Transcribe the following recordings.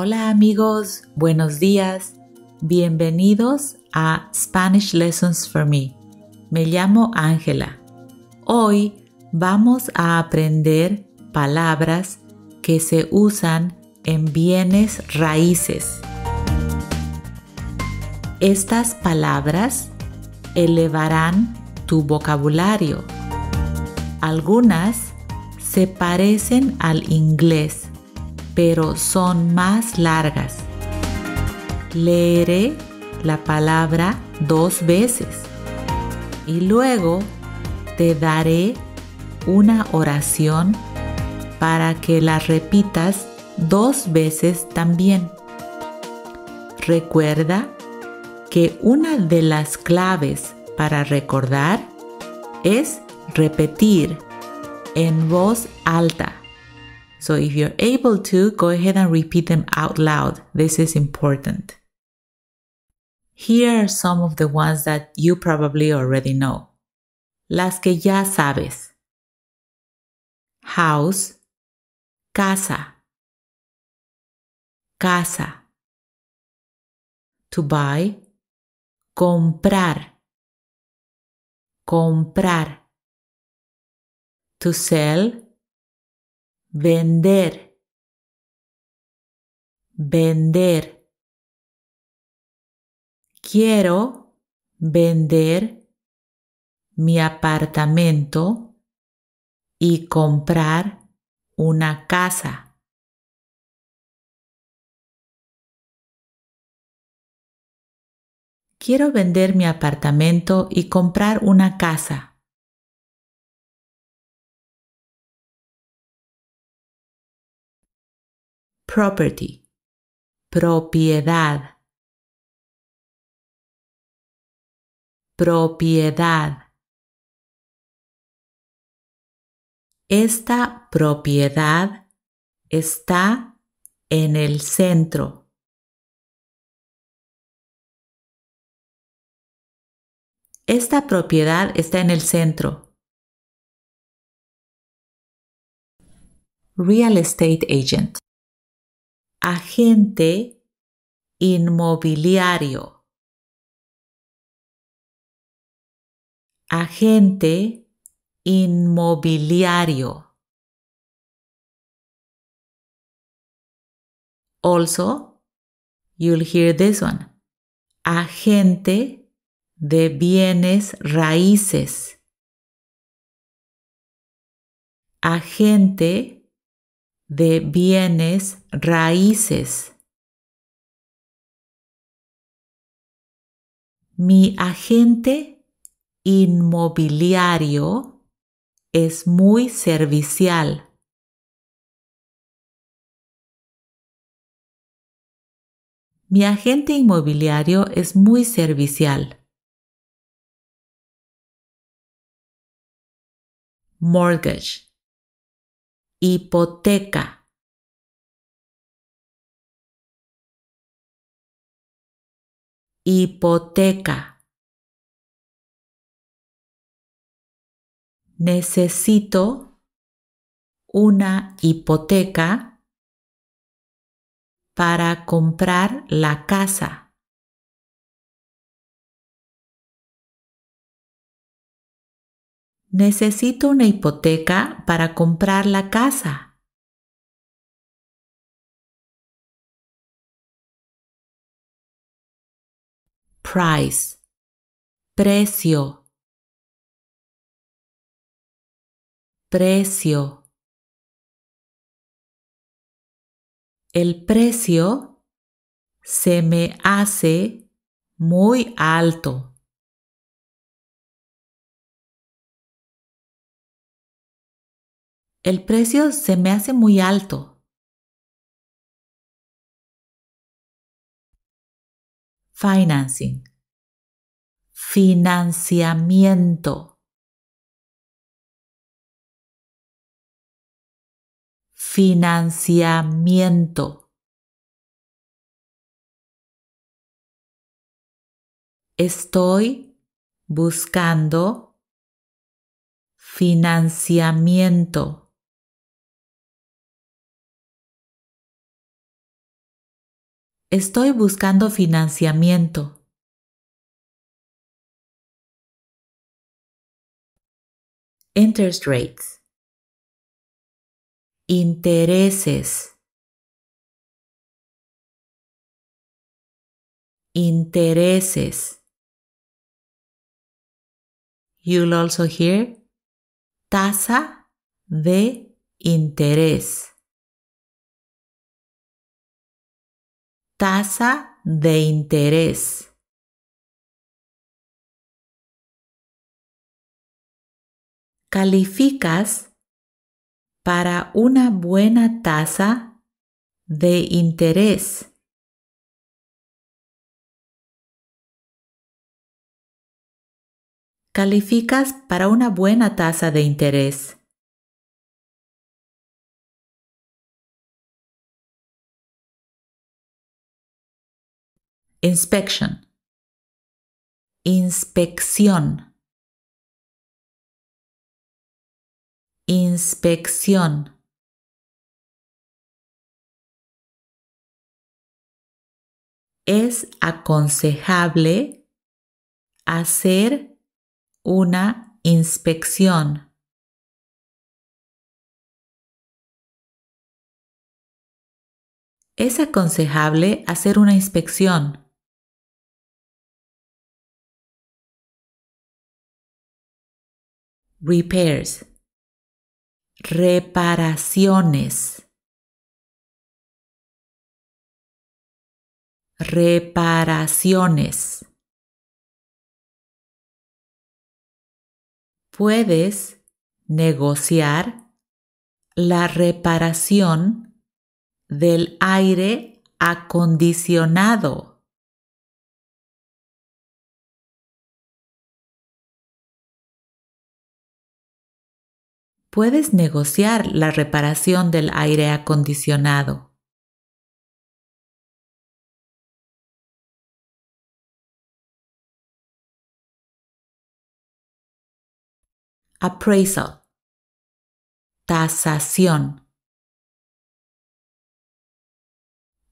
Hola amigos, buenos días. Bienvenidos a Spanish Lessons for Me. Me llamo Ángela. Hoy vamos a aprender palabras que se usan en bienes raíces. Estas palabras elevarán tu vocabulario. Algunas se parecen al inglés pero son más largas. Leeré la palabra dos veces y luego te daré una oración para que la repitas dos veces también. Recuerda que una de las claves para recordar es repetir en voz alta. So if you're able to, go ahead and repeat them out loud. This is important. Here are some of the ones that you probably already know. Las que ya sabes. House, casa, casa. To buy, comprar, comprar. To sell, vender, vender. Quiero vender mi apartamento y comprar una casa. Quiero vender mi apartamento y comprar una casa. property, propiedad, propiedad. Esta propiedad está en el centro. Esta propiedad está en el centro. Real Estate Agent agente inmobiliario. Agente inmobiliario. Also, you'll hear this one. Agente de bienes raíces. Agente de bienes raíces. Mi agente inmobiliario es muy servicial. Mi agente inmobiliario es muy servicial. Mortgage hipoteca hipoteca. Necesito una hipoteca para comprar la casa. Necesito una hipoteca para comprar la casa. price, precio, precio. El precio se me hace muy alto. El precio se me hace muy alto. Financing. Financiamiento. Financiamiento. Estoy buscando financiamiento. Estoy buscando financiamiento. Interest rates. Intereses. Intereses. You'll also hear tasa de interés. tasa de interés. Calificas para una buena tasa de interés. Calificas para una buena tasa de interés. Inspection. Inspección. Inspección. Es aconsejable hacer una inspección. es aconsejable hacer una inspección. repairs, reparaciones, reparaciones. Puedes negociar la reparación del aire acondicionado. puedes negociar la reparación del aire acondicionado. appraisal, tasación,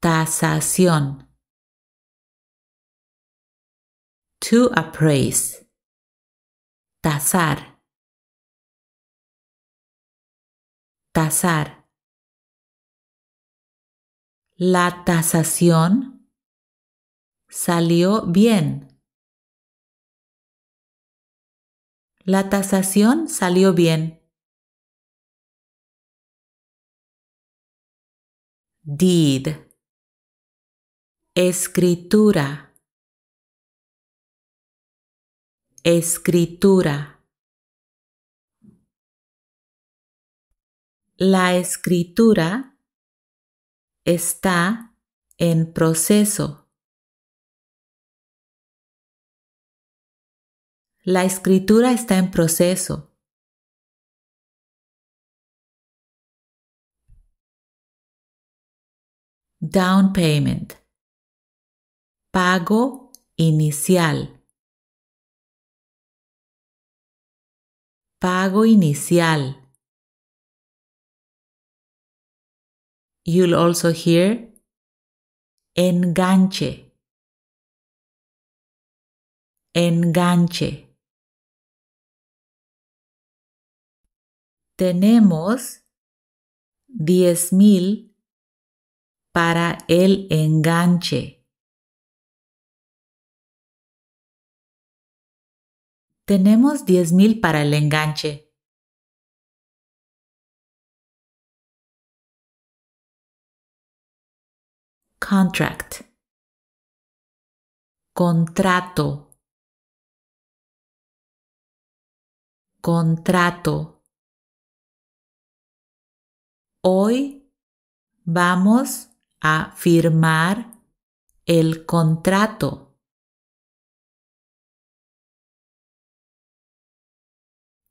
tasación, to appraise, tasar. tasar. La tasación salió bien. La tasación salió bien. Deed. Escritura. Escritura. La escritura está en proceso. La escritura está en proceso. Down payment. Pago inicial. Pago inicial. You'll also hear enganche, enganche. Tenemos diez mil para el enganche. Tenemos diez mil para el enganche. contract, contrato, contrato. Hoy vamos a firmar el contrato.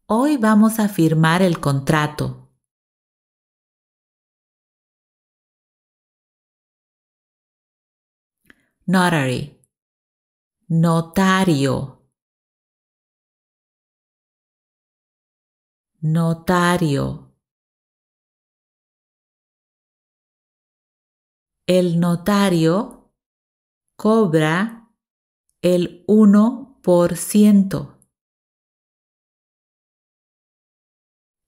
Hoy vamos a firmar el contrato. notary, notario, notario. El notario cobra el 1%.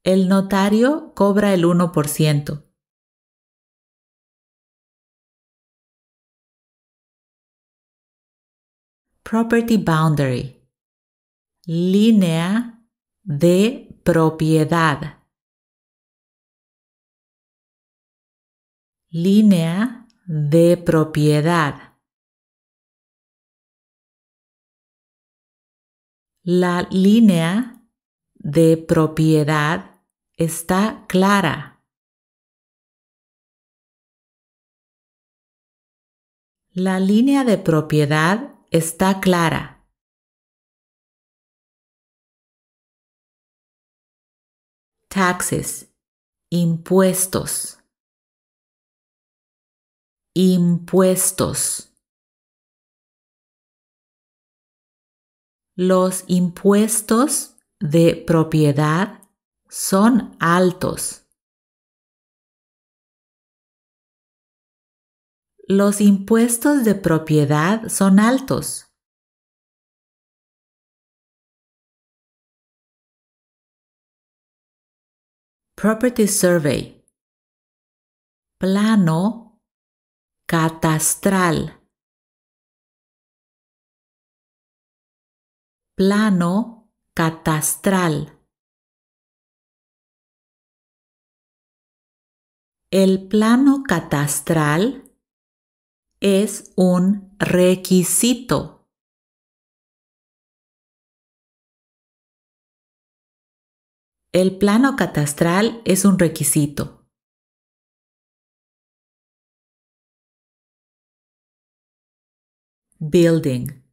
El notario cobra el 1%. property boundary, línea de propiedad, línea de propiedad. La línea de propiedad está clara. La línea de propiedad está clara. Taxes, impuestos, impuestos. Los impuestos de propiedad son altos. Los impuestos de propiedad son altos. Property Survey. Plano catastral. Plano catastral. El plano catastral es un requisito. El plano catastral es un requisito. Building.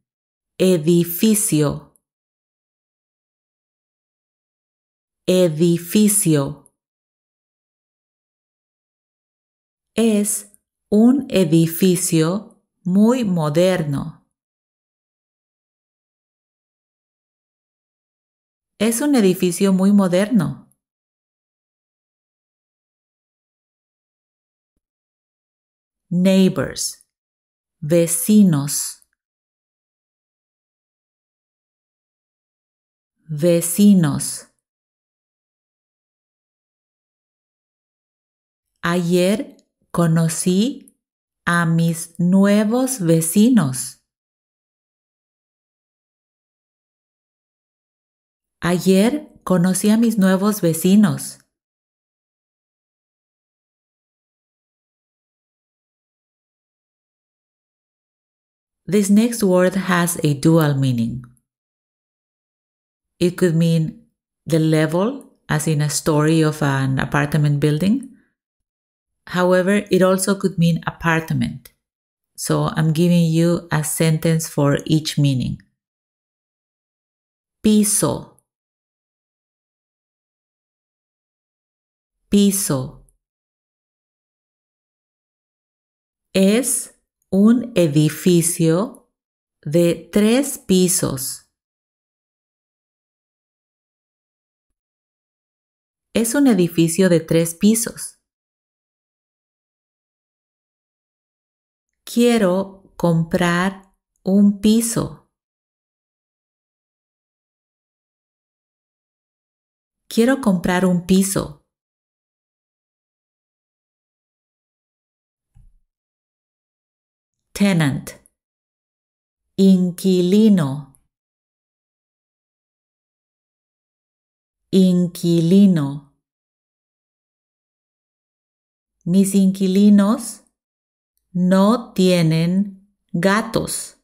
Edificio. Edificio. Es un edificio muy moderno. Es un edificio muy moderno. Neighbors, vecinos. Vecinos. Ayer Conocí a mis nuevos vecinos. Ayer conocí a mis nuevos vecinos. This next word has a dual meaning. It could mean the level, as in a story of an apartment building, However, it also could mean apartment. So I'm giving you a sentence for each meaning. Piso. Piso. Es un edificio de tres pisos. Es un edificio de tres pisos. quiero comprar un piso. Quiero comprar un piso. tenant, inquilino, inquilino. Mis inquilinos no tienen gatos.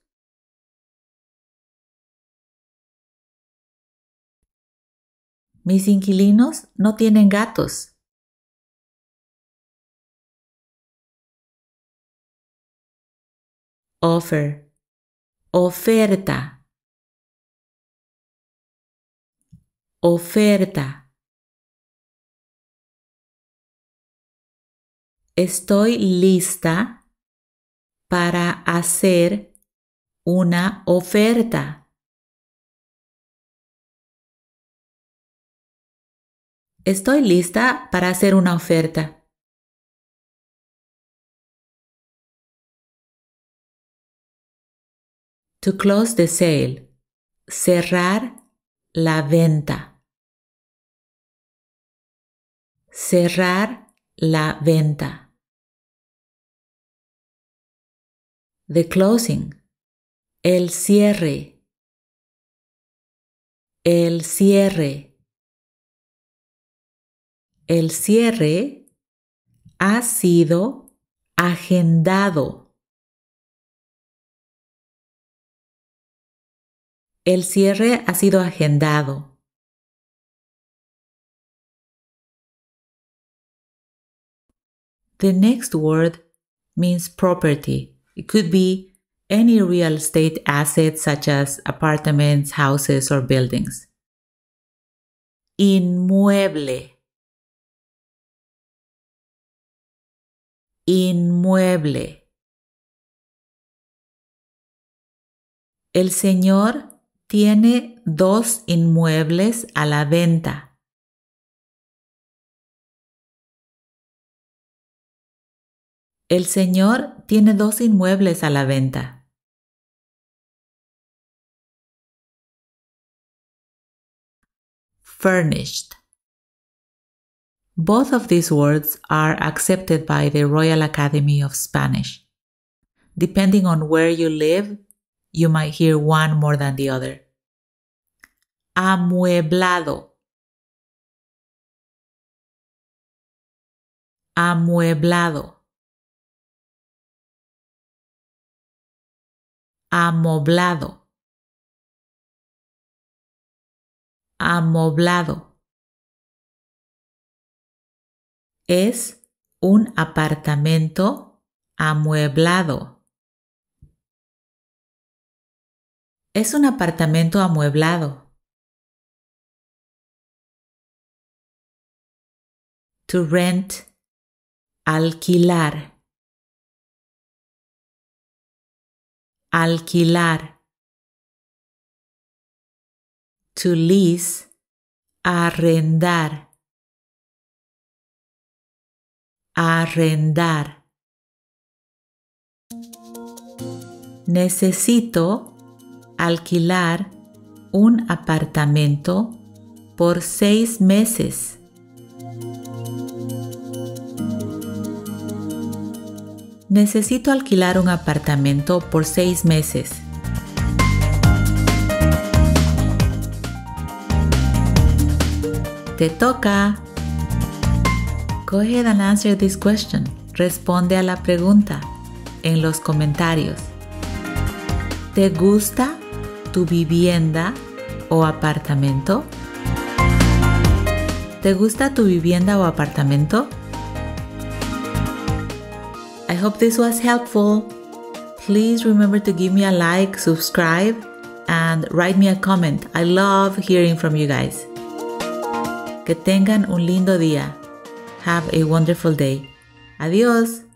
Mis inquilinos no tienen gatos. Offer. Oferta. Oferta. Estoy lista para hacer una oferta. Estoy lista para hacer una oferta. To close the sale. Cerrar la venta. Cerrar la venta. The closing. El cierre. El cierre. El cierre ha sido agendado. El cierre ha sido agendado. The next word means property. It could be any real estate asset such as apartments, houses, or buildings. Inmueble. Inmueble. El señor tiene dos inmuebles a la venta. El señor tiene dos inmuebles a la venta. Furnished. Both of these words are accepted by the Royal Academy of Spanish. Depending on where you live, you might hear one more than the other. Amueblado. Amueblado. amoblado, amoblado. Es un apartamento amueblado. Es un apartamento amueblado. To rent, alquilar alquilar. To lease, arrendar. Arrendar. Necesito alquilar un apartamento por seis meses. Necesito alquilar un apartamento por seis meses. Te toca. Go ahead and answer this question. Responde a la pregunta en los comentarios. ¿Te gusta tu vivienda o apartamento? ¿Te gusta tu vivienda o apartamento? hope this was helpful. Please remember to give me a like, subscribe, and write me a comment. I love hearing from you guys. Que tengan un lindo día. Have a wonderful day. Adiós.